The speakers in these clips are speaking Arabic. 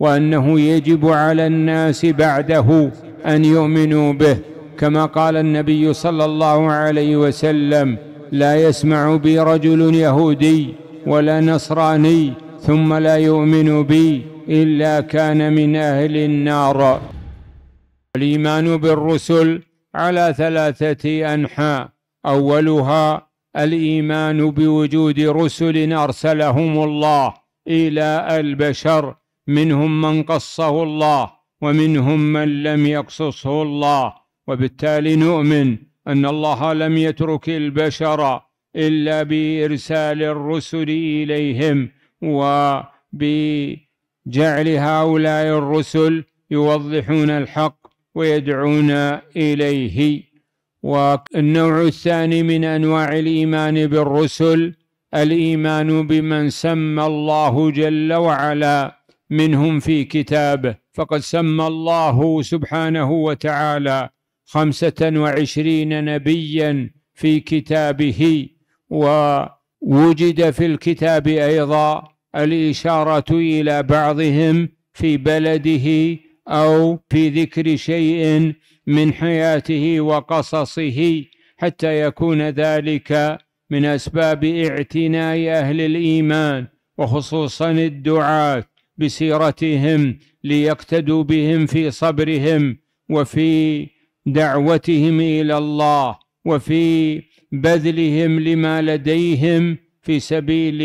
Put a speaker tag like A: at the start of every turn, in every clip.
A: وأنه يجب على الناس بعده أن يؤمنوا به كما قال النبي صلى الله عليه وسلم لا يسمع بي رجل يهودي ولا نصراني ثم لا يؤمن بي إلا كان من أهل النار الإيمان بالرسل على ثلاثة أنحاء أولها الإيمان بوجود رسل أرسلهم الله إلى البشر منهم من قصه الله ومنهم من لم يقصصه الله وبالتالي نؤمن أن الله لم يترك البشر إلا بإرسال الرسل إليهم وبجعل هؤلاء الرسل يوضحون الحق ويدعون إليه والنوع الثاني من أنواع الإيمان بالرسل الإيمان بمن سمى الله جل وعلا منهم في كتابه فقد سمى الله سبحانه وتعالى خمسة وعشرين نبيا في كتابه ووجد في الكتاب أيضا الإشارة إلى بعضهم في بلده أو في ذكر شيء من حياته وقصصه حتى يكون ذلك من أسباب اعتناء أهل الإيمان وخصوصا الدعاة بسيرتهم ليقتدوا بهم في صبرهم وفي دعوتهم الى الله وفي بذلهم لما لديهم في سبيل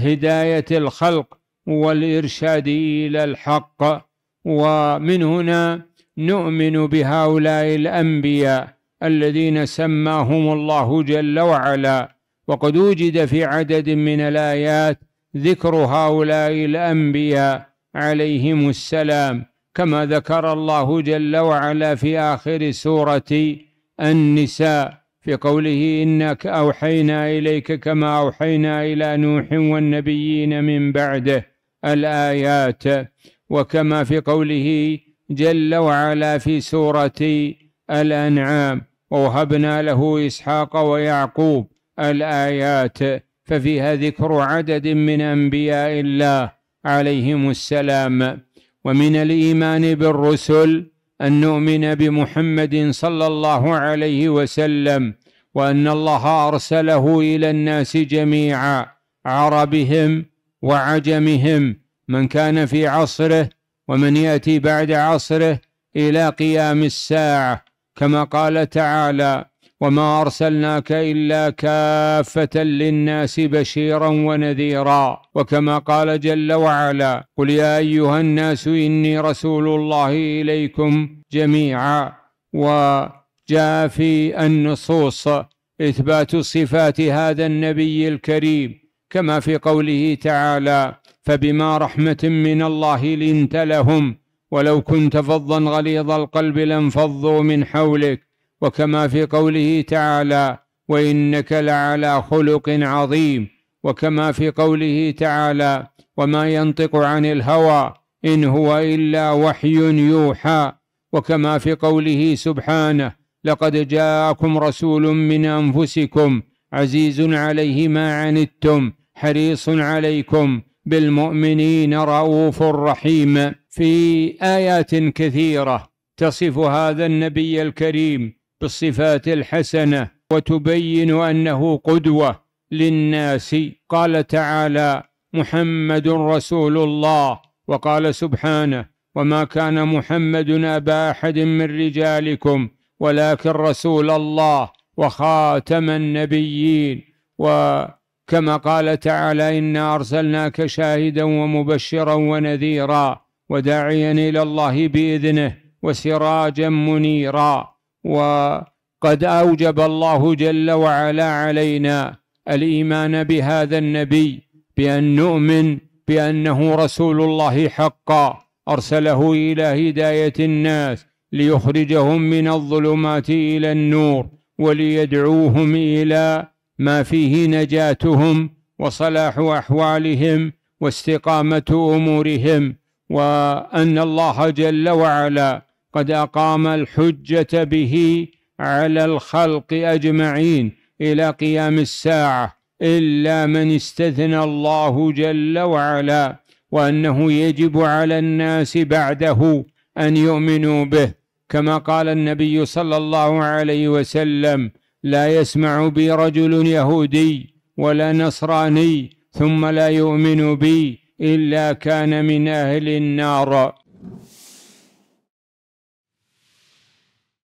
A: هدايه الخلق والارشاد الى الحق ومن هنا نؤمن بهؤلاء الانبياء الذين سماهم الله جل وعلا وقد وجد في عدد من الايات ذكر هؤلاء الأنبياء عليهم السلام كما ذكر الله جل وعلا في آخر سورة النساء في قوله إنك أوحينا إليك كما أوحينا إلى نوح والنبيين من بعده الآيات وكما في قوله جل وعلا في سورة الأنعام ووهبنا له إسحاق ويعقوب الآيات ففيها ذكر عدد من أنبياء الله عليهم السلام ومن الإيمان بالرسل أن نؤمن بمحمد صلى الله عليه وسلم وأن الله أرسله إلى الناس جميعا عربهم وعجمهم من كان في عصره ومن يأتي بعد عصره إلى قيام الساعة كما قال تعالى وما ارسلناك الا كافه للناس بشيرا ونذيرا وكما قال جل وعلا قل يا ايها الناس اني رسول الله اليكم جميعا وجاء في النصوص اثبات صفات هذا النبي الكريم كما في قوله تعالى فبما رحمه من الله لنت لهم ولو كنت فظا غليظ القلب لانفضوا من حولك وكما في قوله تعالى وإنك لعلى خلق عظيم وكما في قوله تعالى وما ينطق عن الهوى إن هو إلا وحي يوحى وكما في قوله سبحانه لقد جاءكم رسول من أنفسكم عزيز عليه ما عنتم حريص عليكم بالمؤمنين رؤوف رحيم في آيات كثيرة تصف هذا النبي الكريم بالصفات الحسنة وتبين أنه قدوة للناس قال تعالى محمد رسول الله وقال سبحانه وما كان محمد أبا أحد من رجالكم ولكن رسول الله وخاتم النبيين وكما قال تعالى إنا أرسلناك شاهدا ومبشرا ونذيرا وداعيا إلى الله بإذنه وسراجا منيرا وقد أوجب الله جل وعلا علينا الإيمان بهذا النبي بأن نؤمن بأنه رسول الله حقا أرسله إلى هداية الناس ليخرجهم من الظلمات إلى النور وليدعوهم إلى ما فيه نجاتهم وصلاح أحوالهم واستقامة أمورهم وأن الله جل وعلا قد أقام الحجة به على الخلق أجمعين إلى قيام الساعة إلا من استثنى الله جل وعلا وأنه يجب على الناس بعده أن يؤمنوا به كما قال النبي صلى الله عليه وسلم لا يسمع بي رجل يهودي ولا نصراني ثم لا يؤمن بي إلا كان من أهل النار